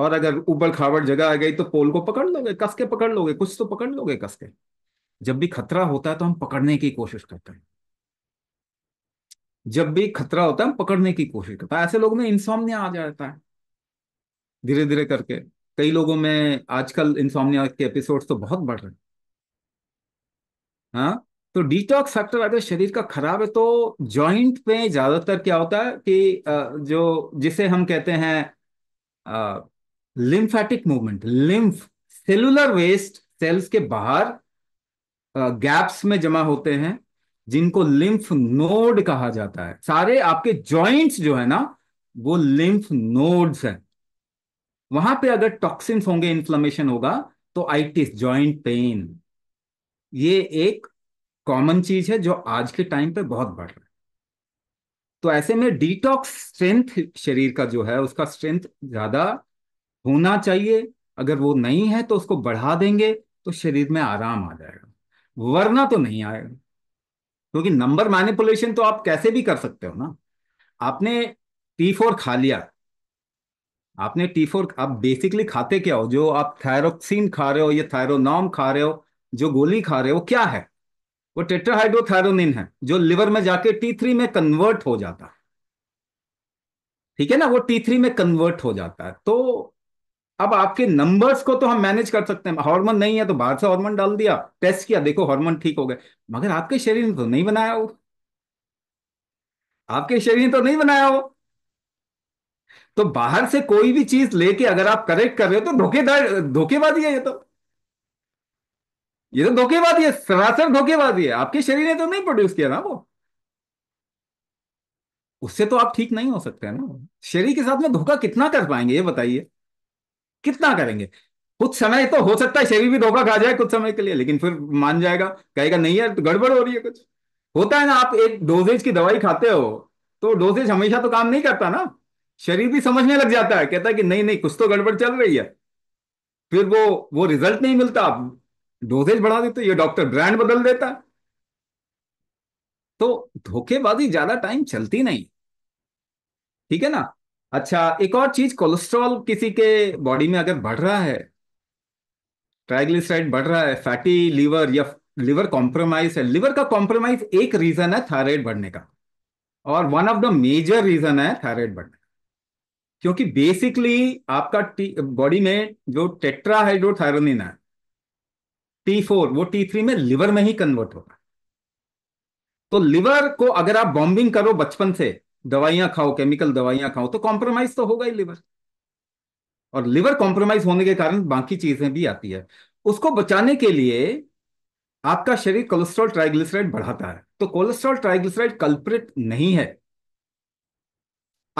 और अगर उबड़ खाबड़ जगह आ गई तो पोल को पकड़ लोगे कस के पकड़ लोगे कुछ तो पकड़ लोगे कस के जब भी खतरा होता है तो हम पकड़ने की कोशिश करते हैं जब भी खतरा होता है हम पकड़ने की कोशिश करते हैं ऐसे लोगों में इंसोमनिया आ जाता है धीरे धीरे करके कई लोगों में आजकल इंसोमनिया के एपिसोड तो बहुत बढ़ रहे हाँ तो डिटॉक्स फैक्टर अगर शरीर का खराब है तो जॉइंट पे ज्यादातर क्या होता है कि जो जिसे हम कहते हैं lymphatic movement lymph cellular waste cells के बाहर गैप्स में जमा होते हैं जिनको लिम्फ नोड कहा जाता है सारे आपके जॉइंट्स जो है ना वो लिम्फ नोड्स हैं वहां पे अगर टॉक्सिन्स होंगे इन्फ्लेमेशन होगा तो आइटिस जॉइंट पेन ये एक कॉमन चीज है जो आज के टाइम पे बहुत बढ़ रहा है तो ऐसे में डिटॉक्स स्ट्रेंथ शरीर का जो है उसका स्ट्रेंथ ज्यादा होना चाहिए अगर वो नहीं है तो उसको बढ़ा देंगे तो शरीर में आराम आ जाएगा वरना तो नहीं आएगा क्योंकि नंबर मैनिपुलेशन तो आप कैसे भी कर सकते हो ना आपने टी फोर खा लिया आपने टी फोर आप बेसिकली खाते क्या हो जो आप थायरोक्सिन खा रहे हो या थायरोनॉम खा रहे हो जो गोली खा रहे हो क्या है वो टेट्राहाइड्रोथायरोनिन है जो लिवर में जाके टी थ्री में कन्वर्ट हो जाता है ठीक है ना वो टी थ्री में कन्वर्ट हो जाता है तो अब आपके नंबर्स को तो हम मैनेज कर सकते हैं हार्मोन नहीं है तो बाहर से हार्मोन डाल दिया टेस्ट किया देखो हार्मोन ठीक हो गए मगर आपके शरीर ने तो नहीं बनाया वो आपके शरीर ने तो नहीं बनाया वो तो बाहर से कोई भी चीज लेके अगर आप करेक्ट कर रहे हो तो धोखेदार धोखेबाजी है ये तो ये तो धोखेबाजी है सरासर धोखेबाजी है आपके शरीर ने तो नहीं प्रोड्यूस किया ना वो उससे तो आप ठीक नहीं हो सकते ना शरीर के साथ में धोखा कितना कर पाएंगे ये बताइए कितना करेंगे कुछ समय तो हो सकता है शेवी भी धोखा खा जाए कुछ समय के लिए लेकिन फिर मान जाएगा कहेगा नहीं यार तो गड़बड़ हो रही है कुछ होता है ना आप एक डोजेज की दवाई खाते हो तो डोजेज हमेशा तो काम नहीं करता ना शरीर भी समझने लग जाता है कहता है कि नहीं नहीं कुछ तो गड़बड़ चल रही है फिर वो वो रिजल्ट नहीं मिलता आप डोजेज बढ़ा देते ये डॉक्टर ब्रांड बदल देता तो धोखेबाजी ज्यादा टाइम चलती नहीं ठीक है ना अच्छा एक और चीज कोलेस्ट्रॉल किसी के बॉडी में अगर बढ़ रहा है ट्राइग्लिसराइड बढ़ रहा है फैटी लीवर या लिवर कॉम्प्रोमाइज है लीवर का कॉम्प्रोमाइज एक रीजन है थायराइड बढ़ने का और one of the major reason है थायराइड बढ़ने का क्योंकि बेसिकली आपका बॉडी में जो टेट्राहाइड्रोथायरोनिन है टी फोर वो टी थ्री में लिवर में ही कन्वर्ट होगा तो लिवर को अगर आप बॉम्बिंग करो बचपन से दवाइयां खाओ केमिकल दवाइयां खाओ तो कॉम्प्रोमाइज तो होगा ही लिवर और लिवर कॉम्प्रोमाइज होने के कारण बाकी चीजें भी आती है उसको बचाने के लिए आपका शरीर कोलेस्ट्रॉल ट्राइग्लिसराइड बढ़ाता है तो कोलेस्ट्रॉल ट्राइग्लिसराइड कल्प्रिट नहीं है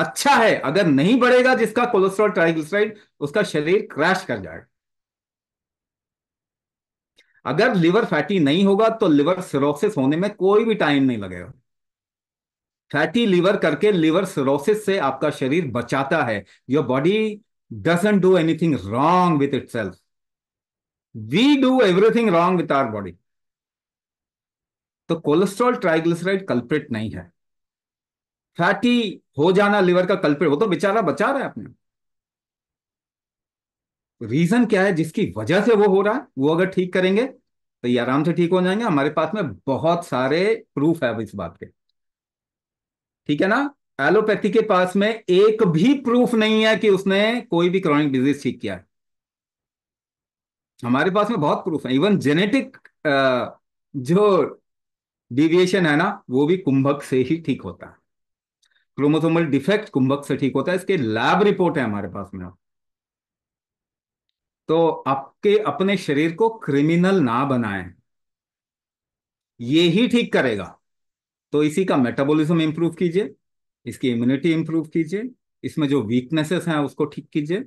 अच्छा है अगर नहीं बढ़ेगा जिसका कोलेस्ट्रॉल ट्राइग्लिसराइड उसका शरीर क्रैश कर जाएगा अगर लिवर फैटी नहीं होगा तो लिवर सिरोसिस होने में कोई भी टाइम नहीं लगेगा फैटी लीवर करके लीवर सिरोसिस से आपका शरीर बचाता है your body doesn't do anything wrong with itself we do everything wrong with our body तो कोलेस्ट्रॉल ट्राइग्लिसराइड कल्प्रिट नहीं है फैटी हो जाना लिवर का कल्प्रिट वो तो बेचारा बचा रहा है अपने रीजन क्या है जिसकी वजह से वो हो रहा है वो अगर ठीक करेंगे तो ये आराम से ठीक हो जाएंगे हमारे पास में बहुत सारे प्रूफ है इस बात के ठीक है ना एलोपैथी के पास में एक भी प्रूफ नहीं है कि उसने कोई भी क्रॉनिक डिजीज ठीक किया है हमारे पास में बहुत प्रूफ है इवन जेनेटिक जो डिविएशन है ना वो भी कुंभक से ही ठीक होता है क्रोमोसोमल डिफेक्ट कुंभक से ठीक होता है इसके लैब रिपोर्ट है हमारे पास में तो आपके अपने शरीर को क्रिमिनल ना बनाएं ये ही ठीक करेगा तो इसी का मेटाबॉलिज्म इंप्रूव कीजिए इसकी इम्यूनिटी इंप्रूव कीजिए इसमें जो वीकनेसेस हैं उसको ठीक कीजिए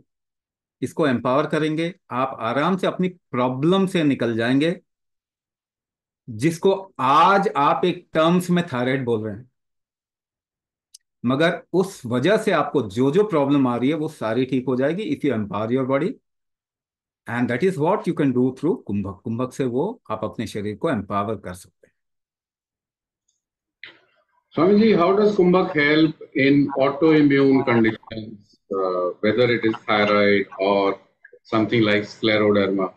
इसको एम्पावर करेंगे आप आराम से अपनी प्रॉब्लम से निकल जाएंगे जिसको आज आप एक टर्म्स में थायराइड बोल रहे हैं मगर उस वजह से आपको जो जो प्रॉब्लम आ रही है वो सारी ठीक हो जाएगी if you empower your body and that is what you can do through kumbhak kumbhak से वो आप अपने शरीर को एम्पावर कर सकते Swami ji, how does Kumbhak help in autoimmune conditions, uh, whether it is thyroid or something like scleroderma?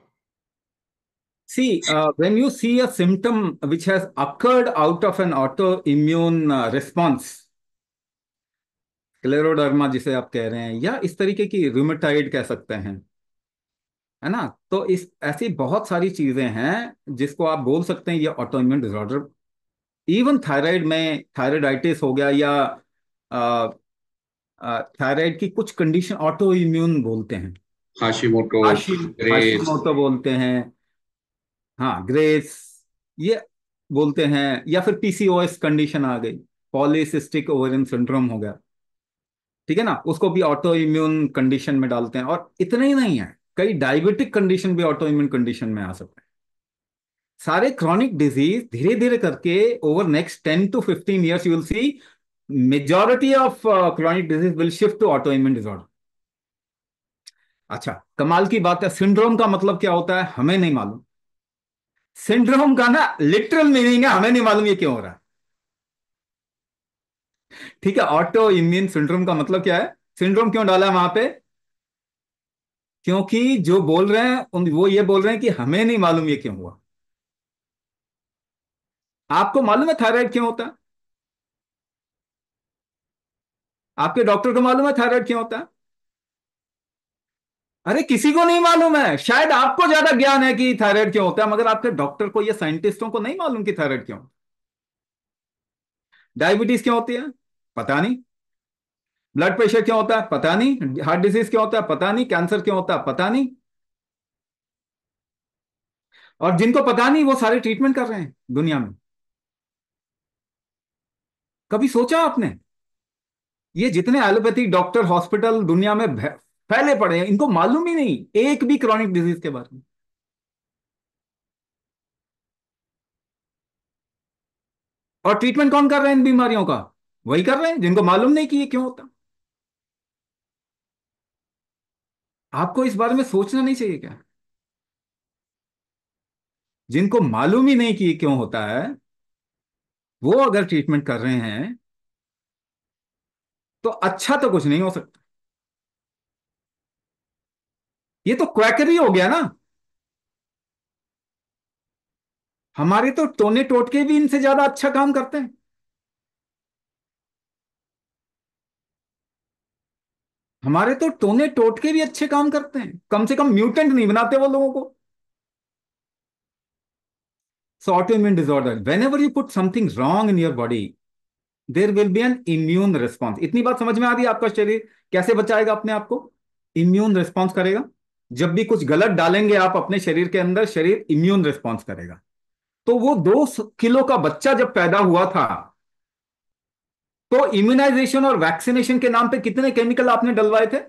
See, uh, when you see a symptom which has occurred out of an autoimmune uh, response, क्लेरोडर्मा जिसे आप कह रहे हैं या इस तरीके की rheumatoid कह सकते हैं है ना तो इस ऐसी बहुत सारी चीजें हैं जिसको आप बोल सकते हैं ये autoimmune disorder even thyroid में थायराइडाइटिस हो गया या थायराइड की कुछ कंडीशन ऑटो इम्यून बोलते हैं हाशिमोटो हाशिमोटो बोलते हैं हाँ ग्रेस ये बोलते हैं या फिर पीसीओएस कंडीशन आ गई पॉलिसिस्टिक ओवेरियन सिंड्रोम हो गया ठीक है ना उसको भी ऑटो इम्यून कंडीशन में डालते हैं और इतने ही नहीं है कई डायबिटिक कंडीशन भी ऑटो इम्यून कंडीशन में आ सकते हैं सारे क्रॉनिक डिजीज धीरे धीरे करके over next ten to fifteen years you will see majority of chronic disease will shift to autoimmune disorder अच्छा कमाल की बात है सिंड्रोम का मतलब क्या होता है हमें नहीं मालूम सिंड्रोम का ना लिटरल मीनिंग है हमें नहीं मालूम ये क्यों हो रहा है ठीक है ऑटो इम्यून सिंड्रोम का मतलब क्या है सिंड्रोम क्यों डाला है वहां पे क्योंकि जो बोल रहे हैं वो ये बोल रहे हैं कि हमें नहीं मालूम ये क्यों हुआ आपको मालूम है थायराइड क्यों होता है आपके डॉक्टर को मालूम है थायराइड क्यों होता है अरे किसी को नहीं मालूम है शायद आपको ज्यादा ज्ञान है कि थायराइड क्यों होता है मगर आपके डॉक्टर को या साइंटिस्टों को नहीं मालूम कि थायराइड क्यों डायबिटीज क्यों होती है पता नहीं ब्लड प्रेशर क्यों होता है पता नहीं हार्ट डिजीज क्यों होता है पता नहीं कैंसर क्यों होता है पता नहीं और जिनको पता नहीं वो सारे ट्रीटमेंट कर रहे हैं दुनिया में कभी सोचा आपने ये जितने एलोपैथिक डॉक्टर हॉस्पिटल दुनिया में फैले पड़े हैं इनको मालूम ही नहीं एक भी क्रॉनिक डिजीज के बारे में और ट्रीटमेंट कौन कर रहे हैं इन बीमारियों का वही कर रहे हैं जिनको मालूम नहीं कि ये क्यों होता आपको इस बारे में सोचना नहीं चाहिए क्या जिनको मालूम ही नहीं कि ये क्यों होता है वो अगर ट्रीटमेंट कर रहे हैं तो अच्छा तो कुछ नहीं हो सकता ये तो क्वैकरी हो गया ना हमारे तो टोने टोटके भी इनसे ज्यादा अच्छा काम करते हैं हमारे तो टोने टोटके भी अच्छे काम करते हैं कम से कम म्यूटेंट नहीं बनाते वो लोगों को So autoimmune disorder, whenever you put something wrong in your body, there will be an immune response. इतनी बात समझ में आ रही है आपका शरीर कैसे बचाएगा अपने आप को इम्यून रिस्पॉन्स करेगा जब भी कुछ गलत डालेंगे आप अपने शरीर के अंदर शरीर इम्यून रिस्पॉन्स करेगा तो वो दो किलो का बच्चा जब पैदा हुआ था तो इम्यूनाइजेशन और वैक्सीनेशन के नाम पे कितने केमिकल आपने डलवाए थे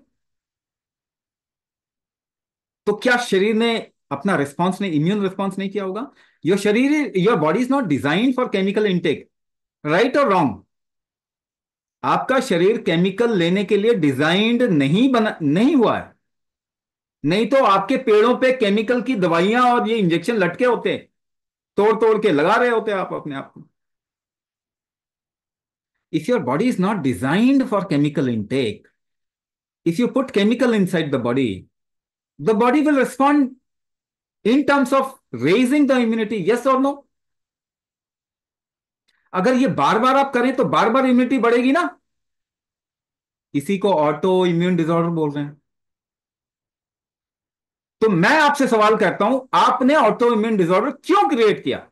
तो क्या शरीर ने अपना रिस्पॉन्स नहीं इम्यून रिस्पॉन्स नहीं किया होगा योर शरीर your body is not design for chemical intake right और रॉन्ग आपका शरीर केमिकल लेने के लिए डिजाइंड नहीं बना नहीं हुआ है नहीं तो आपके पेड़ों पे केमिकल की दवाइयां और ये इंजेक्शन लटके होते तोड़ तोड़ के लगा रहे होते आप अपने आप को if your body is not designed for chemical intake if you put chemical inside the body the body will respond in terms of raising the immunity yes और नो अगर ये बार बार आप करें तो बार बार इम्यूनिटी बढ़ेगी ना इसी को ऑटो इम्यून डिसऑर्डर बोल रहे हैं तो मैं आपसे सवाल करता हूं आपने ऑटो इम्यून डिसऑर्डर क्यों क्रिएट किया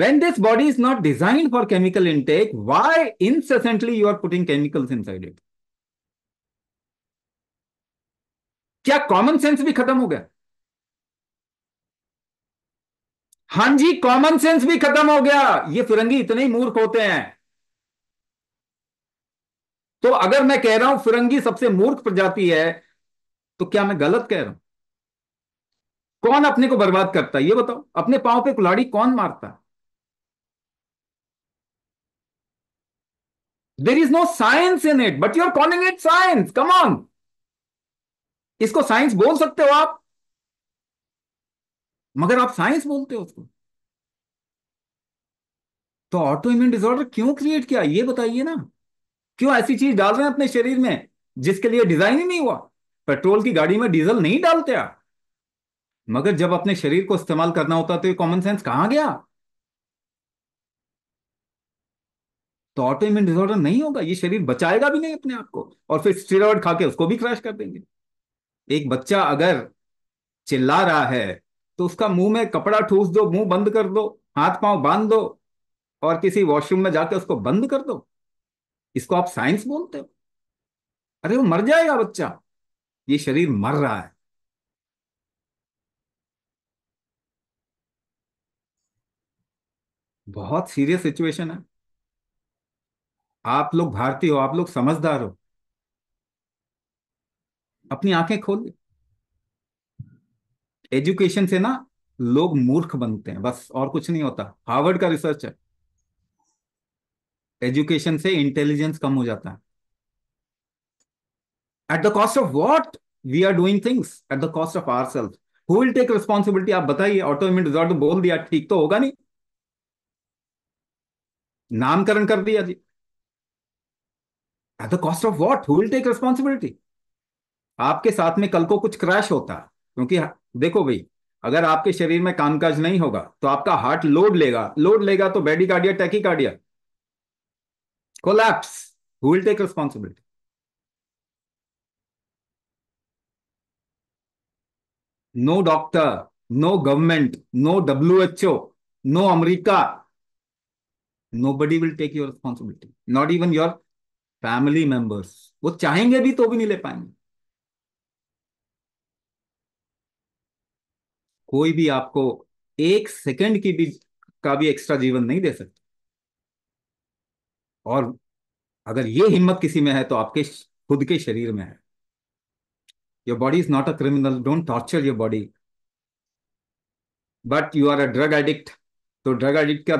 when this body is not designed for chemical intake why incessantly you are putting chemicals inside it क्या कॉमन सेंस भी खत्म हो गया हां जी कॉमन सेंस भी खत्म हो गया ये फिरंगी इतने ही मूर्ख होते हैं तो अगर मैं कह रहा हूं फिरंगी सबसे मूर्ख प्रजाति है तो क्या मैं गलत कह रहा हूं कौन अपने को बर्बाद करता है ये बताओ अपने पांव पे कुलाड़ी कौन मारता है there is no science in it but you are calling it science come on इसको साइंस बोल सकते हो आप मगर आप साइंस बोलते हो उसको तो ऑटो इम्यून डिसऑर्डर क्यों क्रिएट किया ये बताइए ना क्यों ऐसी चीज डाल रहे हैं अपने शरीर में जिसके लिए डिजाइन ही नहीं हुआ पेट्रोल की गाड़ी में डीजल नहीं डालते आप मगर जब अपने शरीर को इस्तेमाल करना होता तो ये कॉमन सेंस कहां गया तो ऑटो इम्यून डिसऑर्डर नहीं होगा ये शरीर बचाएगा भी नहीं अपने आप को और फिर स्टेरॉइड खा के उसको भी क्रैश कर देंगे एक बच्चा अगर चिल्ला रहा है तो उसका मुंह में कपड़ा ठूस दो मुंह बंद कर दो हाथ पांव बांध दो और किसी वॉशरूम में जाकर उसको बंद कर दो इसको आप साइंस बोलते हो अरे वो मर जाएगा बच्चा ये शरीर मर रहा है बहुत सीरियस सिचुएशन है आप लोग भारतीय हो आप लोग समझदार हो अपनी आंखें खोल दे एजुकेशन से ना लोग मूर्ख बनते हैं बस और कुछ नहीं होता हार्वर्ड का रिसर्च है एजुकेशन से इंटेलिजेंस कम हो जाता है at the cost of what we are doing things at the cost of our self who will take responsibility आप बताइए ऑटो इमेंट रिजॉर्ट बोल दिया ठीक तो होगा नहीं नामकरण कर दिया जी at the cost of what who will take responsibility आपके साथ में कल को कुछ क्रैश होता क्योंकि देखो भाई अगर आपके शरीर में कामकाज नहीं होगा तो आपका हार्ट लोड लेगा लोड लेगा तो bradycardia tachycardia collapse will take responsibility government no W H O no America nobody will take your responsibility not even your family members वो चाहेंगे भी तो भी नहीं ले पाएंगे कोई भी आपको एक सेकंड की भी का भी एक्स्ट्रा जीवन नहीं दे सकता और अगर ये हिम्मत किसी में है तो आपके खुद के शरीर में है your body is not a criminal don't torture your body but you are a drug addict तो ड्रग एडिक्ट का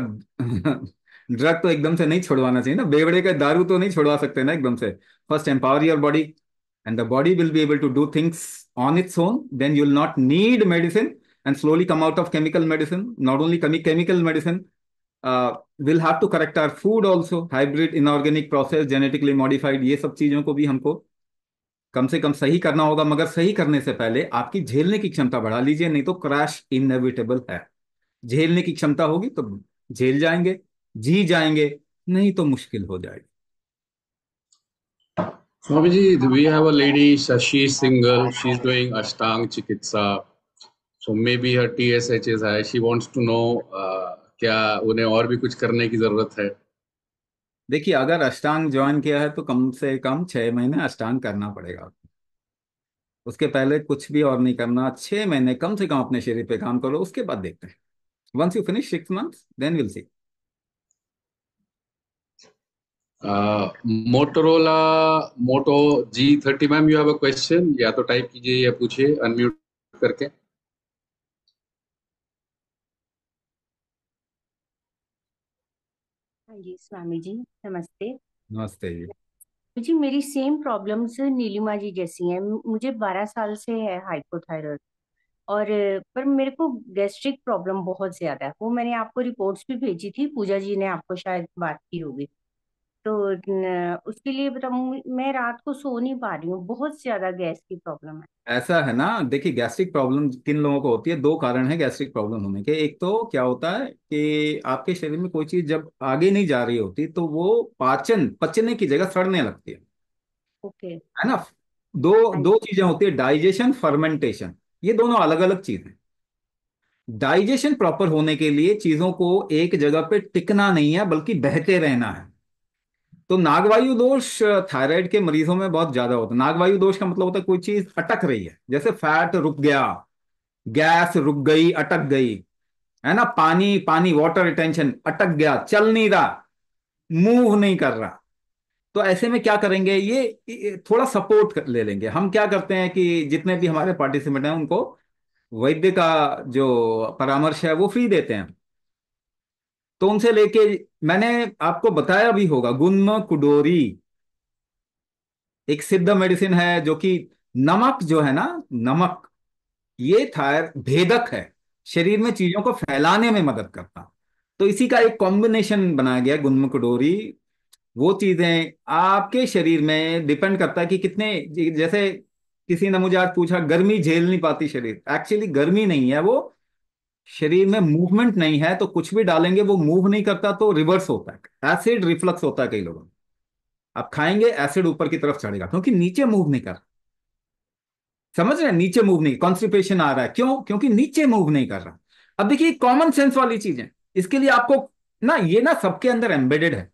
ड्रग तो एकदम से नहीं छोड़वाना चाहिए ना बेवड़े का दारू तो नहीं छोड़वा सकते ना एकदम से first empower your body and the body will be able to do things on its own then you will not need medicine and slowly come out of chemical medicine. Not only chemical medicine, uh, we'll have to correct our food also. Hybrid, inorganic process, genetically modified, ye sab cheezon ko bhi humko कम से कम सही करना होगा मगर सही करने से पहले आपकी झेलने की क्षमता बढ़ा लीजिए नहीं तो क्रैश इनएविटेबल है झेलने की क्षमता होगी तो झेल जाएंगे जी जाएंगे नहीं तो मुश्किल हो जाएगी Swami ji we have a lady Shashi Singhal she is doing अष्टांग चिकित्सा so maybe her T S H is high she wants to know क्या उन्हें और भी कुछ करने की जरूरत है देखिए अगर अष्टांग ज्वाइन किया है तो कम से कम छः महीने अष्टांग करना पड़ेगा उसके पहले कुछ भी और नहीं करना छः महीने कम से कम अपने शरीर पे काम करो उसके बाद देखते हैं once you finish six months then we'll see uh, Motorola Moto G30 ma'am you have a question या तो टाइप कीजिए या पूछिए अनम्यूट करके जी स्वामी जी नमस्ते नमस्ते जी जी मेरी सेम प्रॉब्लम्स नीलिमा जी जैसी हैं मुझे बारह साल से है हाइपोथायरॉयड और पर मेरे को गैस्ट्रिक प्रॉब्लम बहुत ज्यादा है वो मैंने आपको रिपोर्ट्स भी भेजी थी पूजा जी ने आपको शायद बात की होगी तो उसके लिए मैं रात को सो नहीं पा रही हूँ बहुत ज्यादा गैस की प्रॉब्लम है ऐसा है ना देखिए गैस्ट्रिक प्रॉब्लम किन लोगों को होती है दो कारण है गैस्ट्रिक प्रॉब्लम होने के एक तो क्या होता है कि आपके शरीर में कोई चीज जब आगे नहीं जा रही होती तो वो पाचन पचने की जगह सड़ने लगती है ओके है ना दो हाँ, हाँ। दो चीजें होती है डाइजेशन फर्मेंटेशन ये दोनों अलग अलग चीज है डाइजेशन प्रॉपर होने के लिए चीजों को एक जगह पे टिकना नहीं है बल्कि बहते रहना है तो नागवायु दोष थायराइड के मरीजों में बहुत ज्यादा होता है नागवायु दोष का मतलब होता है कोई चीज अटक रही है जैसे फैट रुक गया गैस रुक गई अटक गई है ना पानी पानी वाटर रिटेंशन अटक गया चल नहीं रहा मूव नहीं कर रहा तो ऐसे में क्या करेंगे ये थोड़ा सपोर्ट ले लेंगे हम क्या करते हैं कि जितने भी हमारे पार्टिसिपेंट हैं उनको वैद्य का जो परामर्श है वो फ्री देते हैं तो उनसे लेके मैंने आपको बताया भी होगा गुन्म कुडोरी एक सिद्ध मेडिसिन है जो कि नमक जो है ना नमक ये था भेदक है शरीर में चीजों को फैलाने में मदद करता तो इसी का एक कॉम्बिनेशन बनाया गया गुन्म कुडोरी वो चीजें आपके शरीर में डिपेंड करता है कि कितने जैसे किसी ने मुझे आज पूछा गर्मी झेल नहीं पाती शरीर एक्चुअली गर्मी नहीं है वो शरीर में मूवमेंट नहीं है तो कुछ भी डालेंगे वो मूव नहीं करता तो रिवर्स होता है एसिड रिफ्लक्स होता है कई लोगों में आप खाएंगे एसिड ऊपर की तरफ चढ़ेगा क्योंकि नीचे मूव नहीं कर समझ रहे नीचे मूव नहीं कॉन्स्टिपेशन आ रहा है क्यों क्योंकि नीचे मूव नहीं कर रहा अब देखिए कॉमन सेंस वाली चीज है इसके लिए आपको ना ये ना सबके अंदर एम्बेडेड है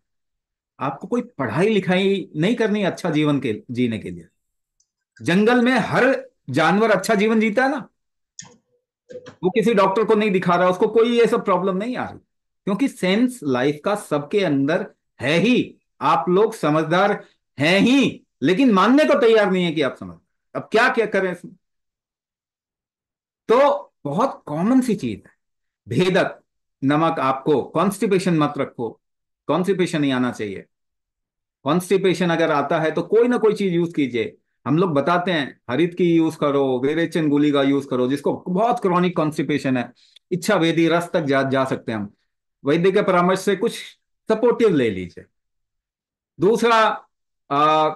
आपको कोई पढ़ाई लिखाई नहीं करनी अच्छा जीवन के जीने के लिए जंगल में हर जानवर अच्छा जीवन जीता है ना वो किसी डॉक्टर को नहीं दिखा रहा उसको कोई ये सब प्रॉब्लम नहीं आ रही क्योंकि सेंस लाइफ का सबके अंदर है ही आप लोग समझदार हैं ही लेकिन मानने को तैयार नहीं है कि आप समझ अब क्या क्या करें इसमें तो बहुत कॉमन सी चीज है भेदक नमक आपको कॉन्स्टिपेशन मत रखो कॉन्स्टिपेशन ही आना चाहिए कॉन्स्टिपेशन अगर आता है तो कोई ना कोई चीज यूज कीजिए हम लोग बताते हैं हरित की यूज करो वेरेचन गोली का यूज करो जिसको बहुत क्रॉनिक कॉन्स्टिपेशन है इच्छा वेदी रस तक जा, जा सकते हैं हम वैद्य के परामर्श से कुछ सपोर्टिव ले लीजिए दूसरा आ,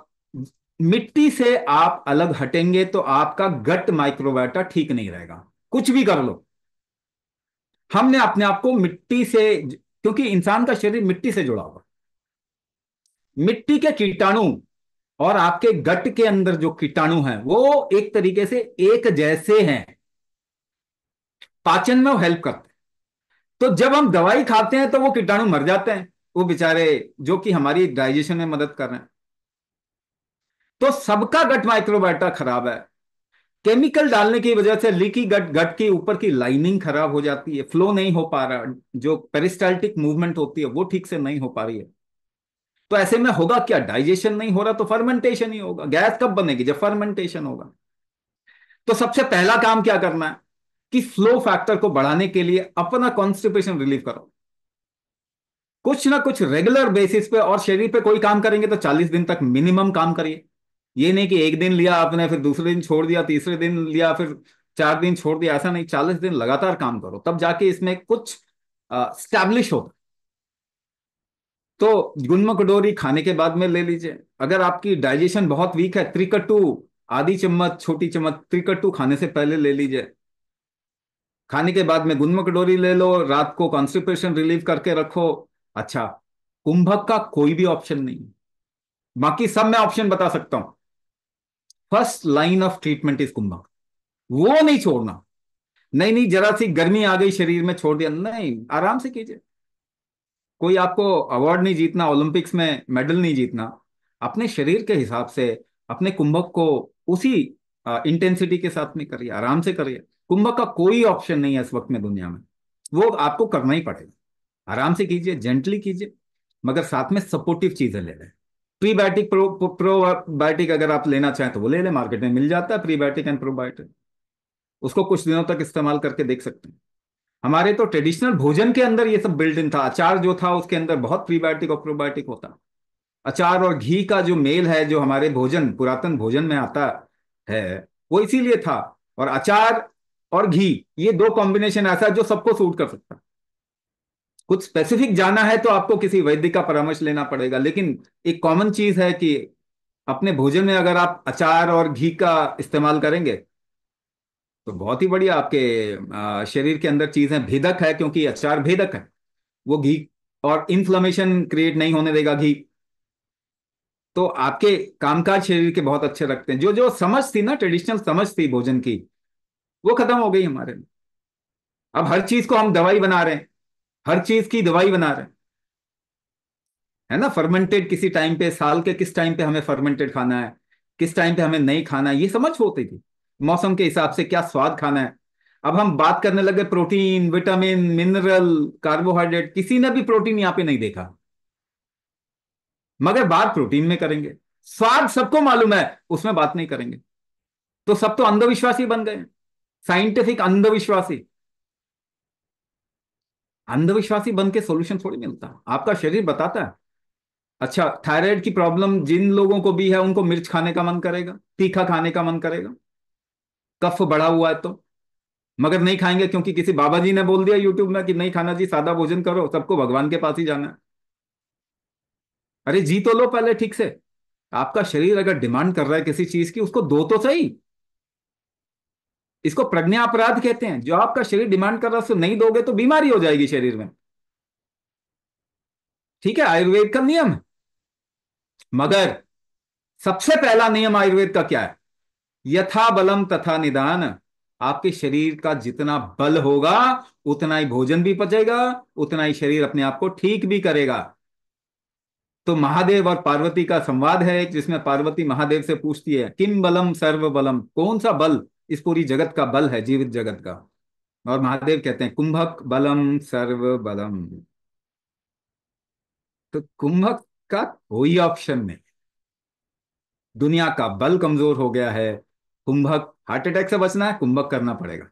मिट्टी से आप अलग हटेंगे तो आपका गट माइक्रोबायोटा ठीक नहीं रहेगा कुछ भी कर लो हमने अपने आप को मिट्टी से क्योंकि इंसान का शरीर मिट्टी से जुड़ा हुआ मिट्टी के कीटाणु और आपके गट के अंदर जो कीटाणु हैं वो एक तरीके से एक जैसे हैं पाचन में वो हेल्प करते हैं तो जब हम दवाई खाते हैं तो वो कीटाणु मर जाते हैं वो बेचारे जो कि हमारी डाइजेशन में मदद कर रहे हैं तो सबका गट माइक्रोबायोटा खराब है केमिकल डालने की वजह से लीकी गट गट के ऊपर की लाइनिंग खराब हो जाती है फ्लो नहीं हो पा रहा जो पेरिस्टाल्टिक मूवमेंट होती है वो ठीक से नहीं हो पा रही है तो ऐसे में होगा क्या डाइजेशन नहीं हो रहा तो फर्मेंटेशन ही होगा गैस कब बनेगी जब फर्मेंटेशन होगा तो सबसे पहला काम क्या करना है कि फ्लो फैक्टर को बढ़ाने के लिए अपना कॉन्स्टिपेशन रिलीव करो कुछ ना कुछ रेगुलर बेसिस पे और शरीर पे कोई काम करेंगे तो 40 दिन तक मिनिमम काम करिए ये नहीं कि एक दिन लिया आपने फिर दूसरे दिन छोड़ दिया तीसरे दिन लिया फिर चार दिन छोड़ दिया ऐसा नहीं चालीस दिन लगातार काम करो तब जाके इसमें कुछ स्टैब्लिश होगा तो गुनम कटोरी खाने के बाद में ले लीजिए अगर आपकी डाइजेशन बहुत वीक है त्रिकट्टू आधी चम्मच छोटी चम्मच त्रिकट्टू खाने से पहले ले लीजिए खाने के बाद में गुनम कटोरी ले लो रात को कॉन्स्टिपेशन रिलीव करके रखो अच्छा कुंभक का कोई भी ऑप्शन नहीं बाकी सब मैं ऑप्शन बता सकता हूं first line of treatment is kumbhak वो नहीं छोड़ना नहीं नहीं जरा सी गर्मी आ गई शरीर में छोड़ दिया नहीं आराम से कीजिए कोई आपको अवार्ड नहीं जीतना ओलंपिक्स में मेडल नहीं जीतना अपने शरीर के हिसाब से अपने कुंभक को उसी इंटेंसिटी के साथ में करिए आराम से करिए कुंभक का कोई ऑप्शन नहीं है इस वक्त में दुनिया में वो आपको करना ही पड़ेगा आराम से कीजिए जेंटली कीजिए मगर साथ में सपोर्टिव चीजें ले लें प्रीबायोटिक प्रो प्रोबायोटिक अगर आप लेना चाहें तो वो ले लें मार्केट में मिल जाता है प्रीबायोटिक एंड प्रोबायोटिक उसको कुछ दिनों तक इस्तेमाल करके देख सकते हैं हमारे तो ट्रेडिशनल भोजन के अंदर ये सब बिल्ड इन था अचार जो था उसके अंदर बहुत प्रीबायोटिक और प्रोबायोटिक होता अचार और घी का जो मेल है जो हमारे भोजन पुरातन भोजन में आता है वो इसीलिए था और अचार और घी ये दो कॉम्बिनेशन ऐसा जो सबको सूट कर सकता कुछ स्पेसिफिक जाना है तो आपको किसी वैद्य का परामर्श लेना पड़ेगा लेकिन एक कॉमन चीज है कि अपने भोजन में अगर आप अचार और घी का इस्तेमाल करेंगे तो बहुत ही बढ़िया आपके शरीर के अंदर चीजें भेदक है क्योंकि अचार भेदक है वो घी और इन्फ्लेमेशन क्रिएट नहीं होने देगा घी तो आपके कामकाज शरीर के बहुत अच्छे रखते हैं जो जो समझ थी ना ट्रेडिशनल समझ थी भोजन की वो खत्म हो गई हमारे लिए अब हर चीज को हम दवाई बना रहे हैं हर चीज की दवाई बना रहे हैं है ना फर्मेंटेड किसी टाइम पे साल के किस टाइम पे हमें फर्मेंटेड खाना है किस टाइम पे हमें नहीं खाना है ये समझ होती थी मौसम के हिसाब से क्या स्वाद खाना है अब हम बात करने लगे प्रोटीन विटामिन मिनरल कार्बोहाइड्रेट किसी ने भी प्रोटीन यहां पे नहीं देखा मगर बात प्रोटीन में करेंगे स्वाद सबको मालूम है उसमें बात नहीं करेंगे तो सब तो अंधविश्वासी बन गए साइंटिफिक अंधविश्वासी अंधविश्वासी बन के सोल्यूशन थोड़ी मिलता आपका शरीर बताता है अच्छा थायराइड की प्रॉब्लम जिन लोगों को भी है उनको मिर्च खाने का मन करेगा तीखा खाने का मन करेगा कफ बढ़ा हुआ है तो मगर नहीं खाएंगे क्योंकि किसी बाबा जी ने बोल दिया यूट्यूब में कि नहीं खाना जी सादा भोजन करो सबको भगवान के पास ही जाना है अरे जी तो लो पहले ठीक से आपका शरीर अगर डिमांड कर रहा है किसी चीज की उसको दो तो सही इसको प्रज्ञा अपराध कहते हैं जो आपका शरीर डिमांड कर रहा है उसको नहीं दोगे तो बीमारी हो जाएगी शरीर में ठीक है आयुर्वेद का नियम मगर सबसे पहला नियम आयुर्वेद का क्या है यथा बलम तथा निदान आपके शरीर का जितना बल होगा उतना ही भोजन भी पचेगा उतना ही शरीर अपने आप को ठीक भी करेगा तो महादेव और पार्वती का संवाद है जिसमें पार्वती महादेव से पूछती है किम बलम सर्व बलम कौन सा बल इस पूरी जगत का बल है जीवित जगत का और महादेव कहते हैं कुंभक बलम सर्व बलम तो कुंभक का कोई ऑप्शन नहीं दुनिया का बल कमजोर हो गया है कुंभक हार्ट अटैक से बचना है कुंभक करना पड़ेगा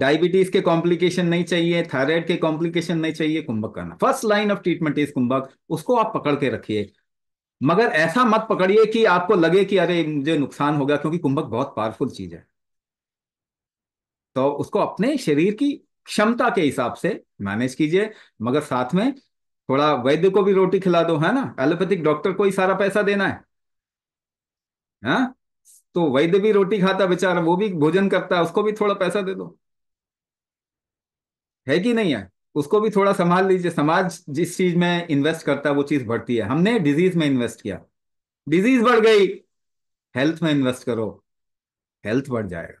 डायबिटीज के कॉम्प्लिकेशन नहीं चाहिए थायराइड के कॉम्प्लिकेशन नहीं चाहिए कुंभक करना first line of treatment is kumbhak उसको आप पकड़ के रखिए मगर ऐसा मत पकड़िए कि आपको लगे कि अरे मुझे नुकसान होगा क्योंकि कुंभक बहुत पावरफुल चीज है तो उसको अपने शरीर की क्षमता के हिसाब से मैनेज कीजिए मगर साथ में थोड़ा वैद्य को भी रोटी खिला दो है ना एलोपैथिक डॉक्टर को ही सारा पैसा देना है हा? तो वैद्य भी रोटी खाता बेचारा वो भी भोजन करता है उसको भी थोड़ा पैसा दे दो है कि नहीं है उसको भी थोड़ा संभाल लीजिए समाज जिस चीज में इन्वेस्ट करता है वो चीज बढ़ती है हमने डिजीज में इन्वेस्ट किया डिजीज बढ़ गई हेल्थ में इन्वेस्ट करो हेल्थ बढ़ जाएगा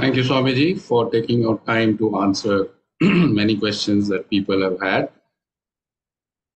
Thank you, Swamiji, for taking your time to answer many questions that people have had.